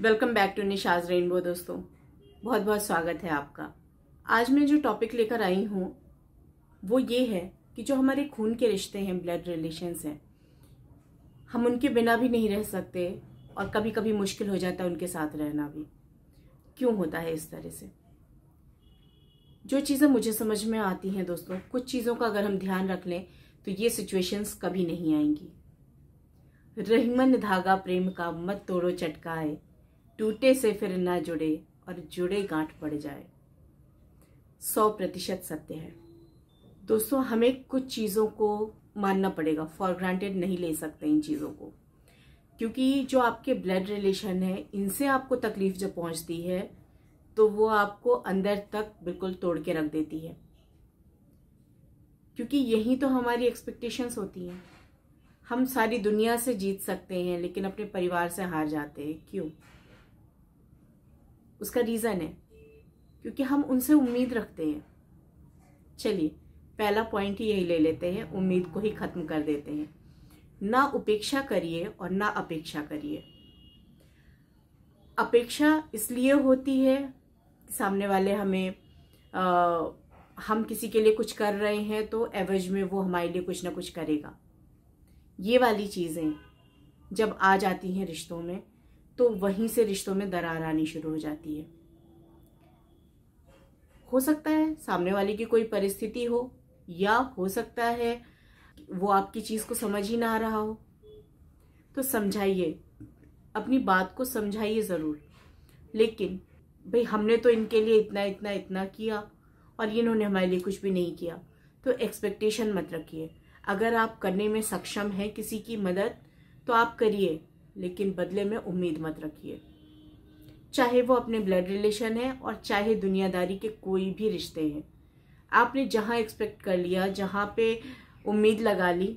Welcome back to Nisha's Rainbow दोस्तों बहुत बहुत स्वागत है आपका आज मैं जो टॉपिक लेकर आई हूँ वो ये है कि जो हमारे खून के रिश्ते हैं ब्लड रिलेशन्स हैं हम उनके बिना भी नहीं रह सकते और कभी कभी मुश्किल हो जाता है उनके साथ रहना भी क्यों होता है इस तरह से जो चीज़ें मुझे समझ में आती हैं दोस्तों कुछ चीज़ों का अगर हम ध्यान रख लें तो ये सिचुएशंस कभी नहीं आएंगी रहीमन धागा प्रेम का मत तोड़ो चटकाए टूटे से फिर न जुड़े और जुड़े गांठ पड़ जाए सौ प्रतिशत सत्य है दोस्तों हमें कुछ चीज़ों को मानना पड़ेगा फॉर ग्रांटेड नहीं ले सकते इन चीज़ों को क्योंकि जो आपके ब्लड रिलेशन है इनसे आपको तकलीफ जब पहुंचती है तो वो आपको अंदर तक बिल्कुल तोड़ के रख देती है क्योंकि यही तो हमारी एक्सपेक्टेशंस होती हैं हम सारी दुनिया से जीत सकते हैं लेकिन अपने परिवार से हार जाते हैं क्यों उसका रीज़न है क्योंकि हम उनसे उम्मीद रखते हैं चलिए पहला पॉइंट ही यही ले लेते हैं उम्मीद को ही ख़त्म कर देते हैं ना उपेक्षा करिए और ना अपेक्षा करिए अपेक्षा इसलिए होती है सामने वाले हमें आ, हम किसी के लिए कुछ कर रहे हैं तो एवरेज में वो हमारे लिए कुछ ना कुछ करेगा ये वाली चीज़ें जब आ जाती हैं रिश्तों में तो वहीं से रिश्तों में दरार आनी शुरू हो जाती है हो सकता है सामने वाले की कोई परिस्थिति हो या हो सकता है वो आपकी चीज़ को समझ ही ना रहा हो तो समझाइए अपनी बात को समझाइए ज़रूर लेकिन भाई हमने तो इनके लिए इतना इतना इतना किया और इन्होंने हमारे लिए कुछ भी नहीं किया तो एक्सपेक्टेशन मत रखिए अगर आप करने में सक्षम हैं किसी की मदद तो आप करिए लेकिन बदले में उम्मीद मत रखिए चाहे वो अपने ब्लड रिलेशन है और चाहे दुनियादारी के कोई भी रिश्ते हैं आपने जहाँ एक्सपेक्ट कर लिया जहाँ पे उम्मीद लगा ली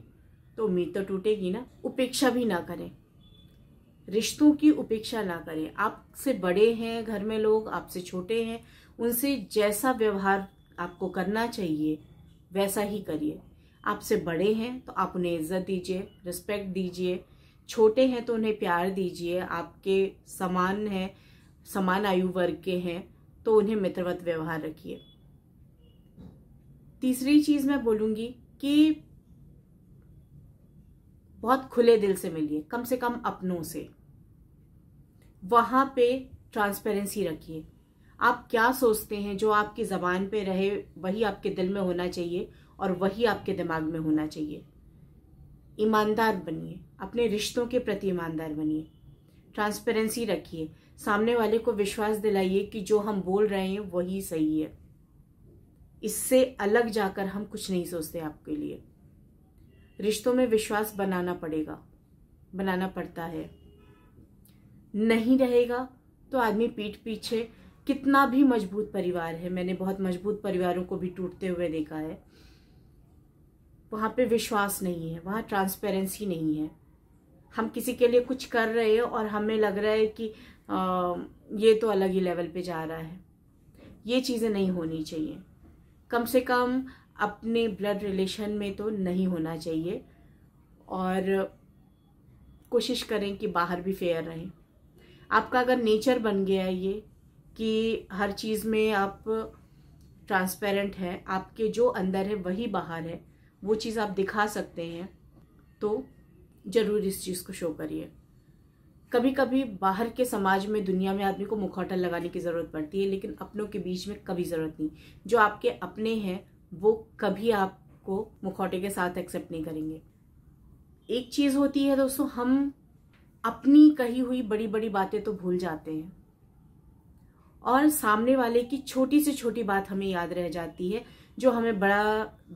तो उम्मीद तो टूटेगी ना उपेक्षा भी ना करें रिश्तों की उपेक्षा ना करें आपसे बड़े हैं घर में लोग आपसे छोटे हैं उनसे जैसा व्यवहार आपको करना चाहिए वैसा ही करिए आपसे बड़े हैं तो आप उन्हें इज्जत दीजिए रिस्पेक्ट दीजिए छोटे हैं तो उन्हें प्यार दीजिए आपके समान हैं समान आयु वर्ग के हैं तो उन्हें मित्रवत व्यवहार रखिए तीसरी चीज मैं बोलूंगी कि बहुत खुले दिल से मिलिए कम से कम अपनों से वहां पे ट्रांसपेरेंसी रखिए आप क्या सोचते हैं जो आपकी जबान पे रहे वही आपके दिल में होना चाहिए और वही आपके दिमाग में होना चाहिए ईमानदार बनिए अपने रिश्तों के प्रति ईमानदार बनिए ट्रांसपेरेंसी रखिए सामने वाले को विश्वास दिलाइए कि जो हम बोल रहे हैं वही सही है इससे अलग जाकर हम कुछ नहीं सोचते आपके लिए रिश्तों में विश्वास बनाना पड़ेगा बनाना पड़ता है नहीं रहेगा तो आदमी पीठ पीछे कितना भी मजबूत परिवार है मैंने बहुत मजबूत परिवारों को भी टूटते हुए देखा है वहाँ पे विश्वास नहीं है वहाँ ट्रांसपेरेंसी नहीं है हम किसी के लिए कुछ कर रहे हैं और हमें लग रहा है कि आ, ये तो अलग ही लेवल पे जा रहा है ये चीज़ें नहीं होनी चाहिए कम से कम अपने ब्लड रिलेशन में तो नहीं होना चाहिए और कोशिश करें कि बाहर भी फेयर रहें आपका अगर नेचर बन गया है ये कि हर चीज़ में आप ट्रांसपेरेंट हैं आपके जो अंदर है वही बाहर है वो चीज़ आप दिखा सकते हैं तो ज़रूर इस चीज़ को शो करिए कभी कभी बाहर के समाज में दुनिया में आदमी को मुखौटा लगाने की ज़रूरत पड़ती है लेकिन अपनों के बीच में कभी ज़रूरत नहीं जो आपके अपने हैं वो कभी आपको मुखौटे के साथ एक्सेप्ट नहीं करेंगे एक चीज़ होती है दोस्तों हम अपनी कही हुई बड़ी बड़ी बातें तो भूल जाते हैं और सामने वाले की छोटी से छोटी बात हमें याद रह जाती है जो हमें बड़ा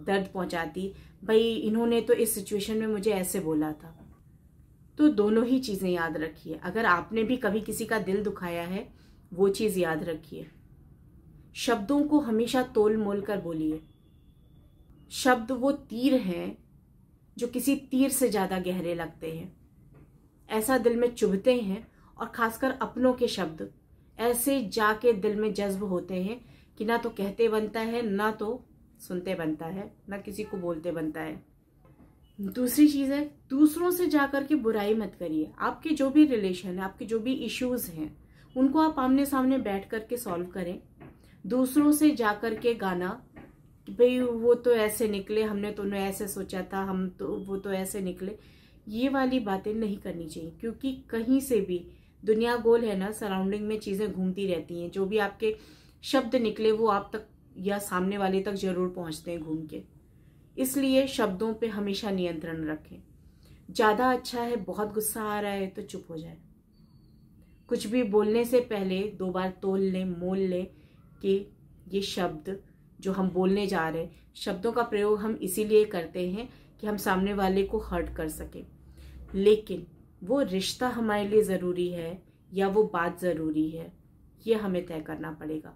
दर्द पहुंचाती भाई इन्होंने तो इस सिचुएशन में मुझे ऐसे बोला था तो दोनों ही चीज़ें याद रखिए अगर आपने भी कभी किसी का दिल दुखाया है वो चीज़ याद रखिए शब्दों को हमेशा तोल मोल कर बोलिए शब्द वो तीर हैं जो किसी तीर से ज़्यादा गहरे लगते हैं ऐसा दिल में चुभते हैं और खासकर अपनों के शब्द ऐसे जाके दिल में जज्ब होते हैं कि ना तो कहते बनता है ना तो सुनते बनता है ना किसी को बोलते बनता है दूसरी चीज़ है दूसरों से जा कर के बुराई मत करिए आपके जो भी रिलेशन है आपके जो भी इश्यूज़ हैं उनको आप आमने सामने बैठ कर के सॉल्व करें दूसरों से जा कर के गाना कि भाई वो तो ऐसे निकले हमने तो उन्हें ऐसे सोचा था हम तो वो तो ऐसे निकले ये वाली बातें नहीं करनी चाहिए क्योंकि कहीं से भी दुनिया गोल है ना सराउंडिंग में चीज़ें घूमती रहती हैं जो भी आपके शब्द निकले वो आप तक या सामने वाले तक जरूर पहुंचते हैं घूम के इसलिए शब्दों पे हमेशा नियंत्रण रखें ज़्यादा अच्छा है बहुत गुस्सा आ रहा है तो चुप हो जाए कुछ भी बोलने से पहले दो बार तोल लें मोल लें कि ये शब्द जो हम बोलने जा रहे हैं शब्दों का प्रयोग हम इसीलिए करते हैं कि हम सामने वाले को हर्ट कर सकें लेकिन वो रिश्ता हमारे लिए ज़रूरी है या वो बात ज़रूरी है ये हमें तय करना पड़ेगा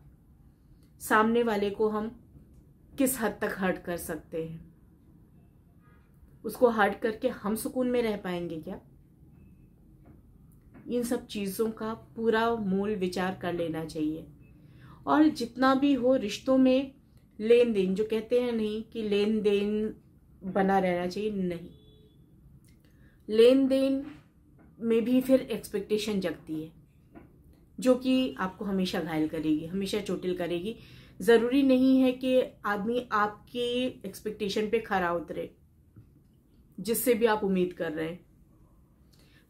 सामने वाले को हम किस हद तक हर्ट कर सकते हैं उसको हर्ट करके हम सुकून में रह पाएंगे क्या इन सब चीज़ों का पूरा मूल विचार कर लेना चाहिए और जितना भी हो रिश्तों में लेन देन जो कहते हैं नहीं कि लेन देन बना रहना चाहिए नहीं लेन देन में भी फिर एक्सपेक्टेशन जगती है जो कि आपको हमेशा घायल करेगी हमेशा चोटिल करेगी ज़रूरी नहीं है कि आदमी आपके एक्सपेक्टेशन पे खरा उतरे जिससे भी आप उम्मीद कर रहे हैं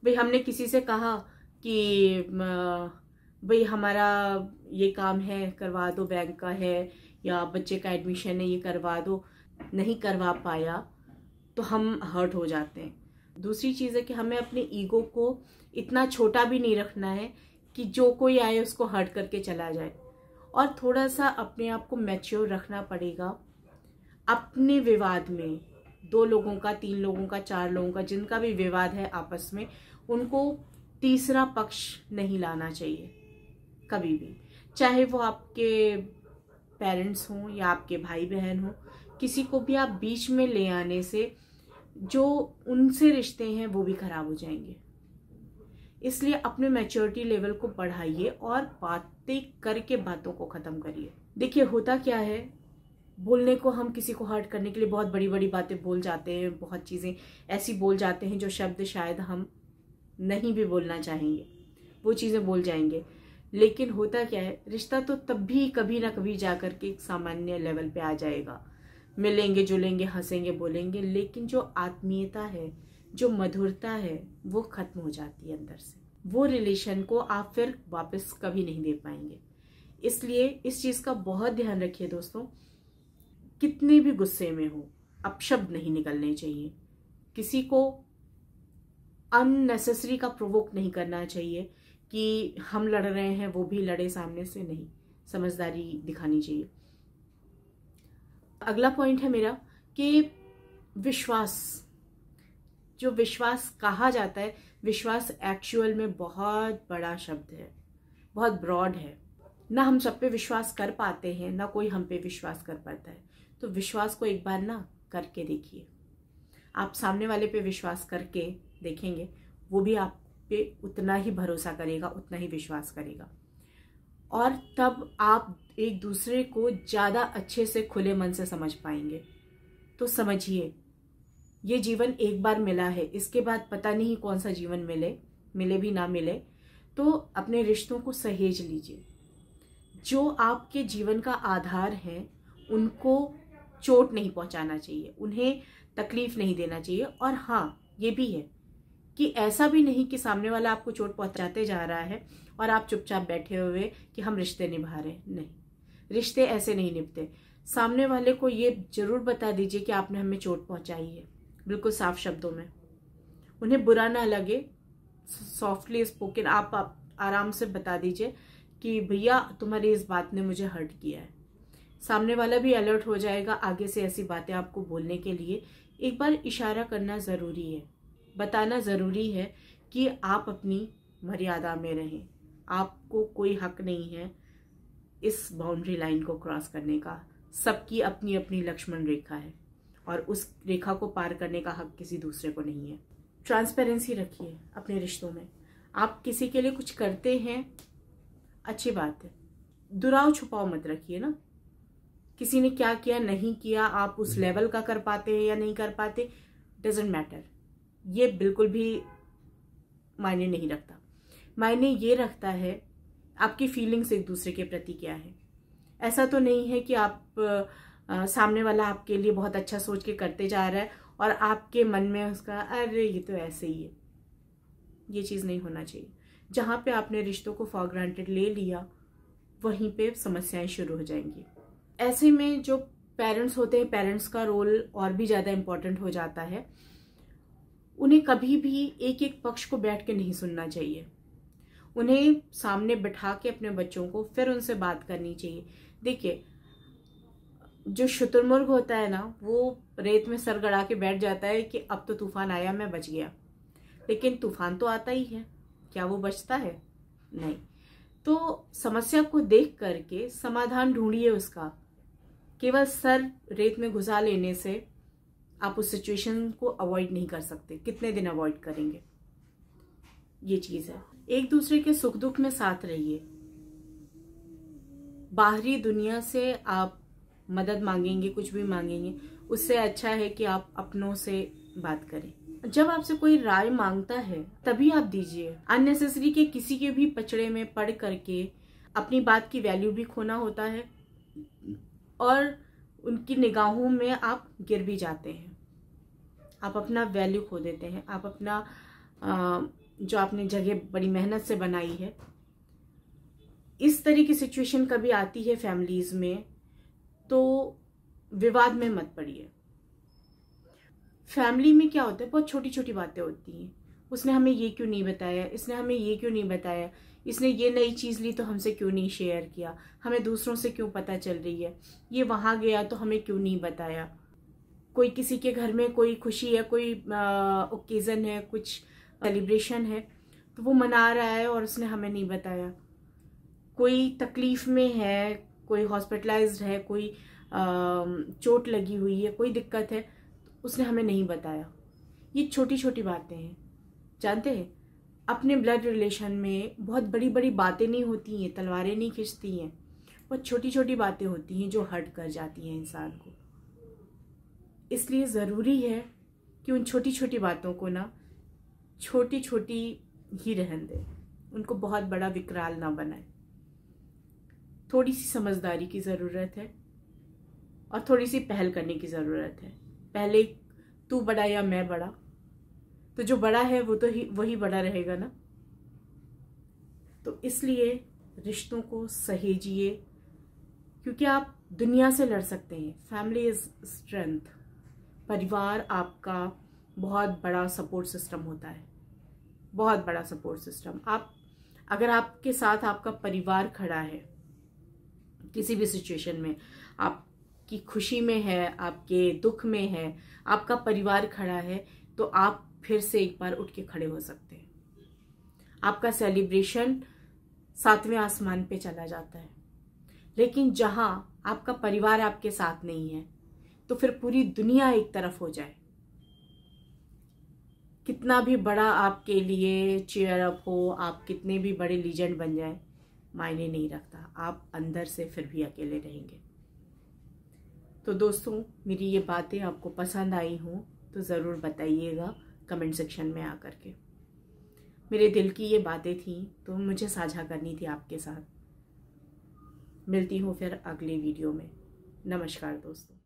भाई हमने किसी से कहा कि भाई हमारा ये काम है करवा दो बैंक का है या बच्चे का एडमिशन है ये करवा दो नहीं करवा पाया तो हम हर्ट हो जाते हैं दूसरी चीज़ है कि हमें अपने ईगो को इतना छोटा भी नहीं रखना है कि जो कोई आए उसको हर्ट करके चला जाए और थोड़ा सा अपने आप को मैच्योर रखना पड़ेगा अपने विवाद में दो लोगों का तीन लोगों का चार लोगों का जिनका भी विवाद है आपस में उनको तीसरा पक्ष नहीं लाना चाहिए कभी भी चाहे वो आपके पेरेंट्स हों या आपके भाई बहन हों किसी को भी आप बीच में ले आने से जो उनसे रिश्ते हैं वो भी खराब हो जाएंगे इसलिए अपने मैच्योरिटी लेवल को बढ़ाइए और बातें करके बातों को ख़त्म करिए देखिए होता क्या है बोलने को हम किसी को हर्ट करने के लिए बहुत बड़ी बड़ी बातें बोल जाते हैं बहुत चीज़ें ऐसी बोल जाते हैं जो शब्द शायद हम नहीं भी बोलना चाहेंगे वो चीज़ें बोल जाएंगे लेकिन होता क्या है रिश्ता तो तब भी कभी ना कभी जा कर के एक सामान्य लेवल पे आ जाएगा मिलेंगे जुलेंगे हंसेंगे बोलेंगे लेकिन जो आत्मीयता है जो मधुरता है वो खत्म हो जाती है अंदर से वो रिलेशन को आप फिर वापस कभी नहीं दे पाएंगे इसलिए इस चीज़ का बहुत ध्यान रखिए दोस्तों कितने भी गुस्से में हो अपशब्द नहीं निकलने चाहिए किसी को अननेसेसरी का प्रोवोक नहीं करना चाहिए कि हम लड़ रहे हैं वो भी लड़े सामने से नहीं समझदारी दिखानी चाहिए अगला पॉइंट है मेरा कि विश्वास जो विश्वास कहा जाता है विश्वास एक्चुअल में बहुत बड़ा शब्द है बहुत ब्रॉड है ना हम सब पे विश्वास कर पाते हैं ना कोई हम पे विश्वास कर पाता है तो विश्वास को एक बार ना करके देखिए आप सामने वाले पे विश्वास करके देखेंगे वो भी आप पे उतना ही भरोसा करेगा उतना ही विश्वास करेगा और तब आप एक दूसरे को ज़्यादा अच्छे से खुले मन से समझ पाएंगे तो समझिए ये जीवन एक बार मिला है इसके बाद पता नहीं कौन सा जीवन मिले मिले भी ना मिले तो अपने रिश्तों को सहेज लीजिए जो आपके जीवन का आधार है उनको चोट नहीं पहुंचाना चाहिए उन्हें तकलीफ नहीं देना चाहिए और हाँ ये भी है कि ऐसा भी नहीं कि सामने वाला आपको चोट पहुंचाते जा रहा है और आप चुपचाप बैठे हुए कि हम रिश्ते निभा रहे हैं नहीं रिश्ते ऐसे नहीं निपते सामने वाले को ये जरूर बता दीजिए कि आपने हमें चोट पहुंचाई है बिल्कुल साफ शब्दों में उन्हें बुरा ना लगे सॉफ्टली स्पोकन आप, आप आराम से बता दीजिए कि भैया तुम्हारी इस बात ने मुझे हर्ट किया है सामने वाला भी अलर्ट हो जाएगा आगे से ऐसी बातें आपको बोलने के लिए एक बार इशारा करना ज़रूरी है बताना ज़रूरी है कि आप अपनी मर्यादा में रहें आपको कोई हक नहीं है इस बाउंड्री लाइन को क्रॉस करने का सबकी अपनी अपनी लक्ष्मण रेखा है और उस रेखा को पार करने का हक किसी दूसरे को नहीं है ट्रांसपेरेंसी रखिए अपने रिश्तों में आप किसी के लिए कुछ करते हैं अच्छी बात है दुराव छुपाव मत रखिए ना किसी ने क्या किया नहीं किया आप उस लेवल हम्म। का कर पाते हैं या नहीं कर पाते डजेंट मैटर ये बिल्कुल भी मायने नहीं रखता मायने ये रखता है आपकी फीलिंग्स एक दूसरे के प्रति क्या है ऐसा तो नहीं है कि आप आ, सामने वाला आपके लिए बहुत अच्छा सोच के करते जा रहा है और आपके मन में उसका अरे ये तो ऐसे ही है ये चीज़ नहीं होना चाहिए जहाँ पे आपने रिश्तों को फॉर ग्रांटेड ले लिया वहीं पे समस्याएं शुरू हो जाएंगी ऐसे में जो पेरेंट्स होते हैं पेरेंट्स का रोल और भी ज़्यादा इम्पॉर्टेंट हो जाता है उन्हें कभी भी एक एक पक्ष को बैठ के नहीं सुनना चाहिए उन्हें सामने बैठा के अपने बच्चों को फिर उनसे बात करनी चाहिए देखिए जो शुतुरमुर्ग होता है ना वो रेत में सर गड़ा के बैठ जाता है कि अब तो तूफान आया मैं बच गया लेकिन तूफान तो आता ही है क्या वो बचता है नहीं तो समस्या को देख करके समाधान ढूंढिए उसका केवल सर रेत में घुसा लेने से आप उस सिचुएशन को अवॉइड नहीं कर सकते कितने दिन अवॉइड करेंगे ये चीज है एक दूसरे के सुख दुख में साथ रहिए बाहरी दुनिया से आप मदद मांगेंगे कुछ भी मांगेंगे उससे अच्छा है कि आप अपनों से बात करें जब आपसे कोई राय मांगता है तभी आप दीजिए अननेसेसरी के किसी के भी पचड़े में पड़ करके अपनी बात की वैल्यू भी खोना होता है और उनकी निगाहों में आप गिर भी जाते हैं आप अपना वैल्यू खो देते हैं आप अपना आ, जो आपने जगह बड़ी मेहनत से बनाई है इस तरह की सिचुएशन कभी आती है फैमिलीज़ में तो विवाद में मत पड़िए फैमिली में क्या होता है बहुत छोटी छोटी बातें होती हैं उसने हमें ये क्यों नहीं बताया इसने हमें ये क्यों नहीं बताया इसने ये नई चीज़ ली तो हमसे क्यों नहीं शेयर किया हमें दूसरों से क्यों पता चल रही है ये वहाँ गया तो हमें क्यों नहीं बताया कोई किसी के घर में कोई खुशी है कोई ओकेज़न है कुछ सेलिब्रेशन है तो वो मना रहा है और उसने हमें नहीं बताया कोई तकलीफ़ में है कोई हॉस्पिटलाइज्ड है कोई चोट लगी हुई है कोई दिक्कत है उसने हमें नहीं बताया ये छोटी छोटी बातें हैं जानते हैं अपने ब्लड रिलेशन में बहुत बड़ी बड़ी बातें नहीं होती हैं तलवारें नहीं खिंचती हैं बहुत छोटी छोटी बातें होती हैं जो हर्ट कर जाती हैं इंसान को इसलिए ज़रूरी है कि उन छोटी छोटी बातों को ना छोटी छोटी ही रहन दें उनको बहुत बड़ा विकराल ना बनाए थोड़ी सी समझदारी की ज़रूरत है और थोड़ी सी पहल करने की ज़रूरत है पहले तू बड़ा या मैं बड़ा तो जो बड़ा है वो तो ही वही बड़ा रहेगा ना तो इसलिए रिश्तों को सहेजिए क्योंकि आप दुनिया से लड़ सकते हैं फैमिली इज़ स्ट्रेंथ परिवार आपका बहुत बड़ा सपोर्ट सिस्टम होता है बहुत बड़ा सपोर्ट सिस्टम आप अगर आपके साथ आपका परिवार खड़ा है किसी भी सिचुएशन में आपकी खुशी में है आपके दुख में है आपका परिवार खड़ा है तो आप फिर से एक बार उठ के खड़े हो सकते हैं आपका सेलिब्रेशन सातवें आसमान पे चला जाता है लेकिन जहाँ आपका परिवार आपके साथ नहीं है तो फिर पूरी दुनिया एक तरफ हो जाए कितना भी बड़ा आपके लिए चेयर अप हो आप कितने भी बड़े लीजेंड बन जाए मायने नहीं रखता आप अंदर से फिर भी अकेले रहेंगे तो दोस्तों मेरी ये बातें आपको पसंद आई हों तो ज़रूर बताइएगा कमेंट सेक्शन में आकर के मेरे दिल की ये बातें थी तो मुझे साझा करनी थी आपके साथ मिलती हूँ फिर अगले वीडियो में नमस्कार दोस्तों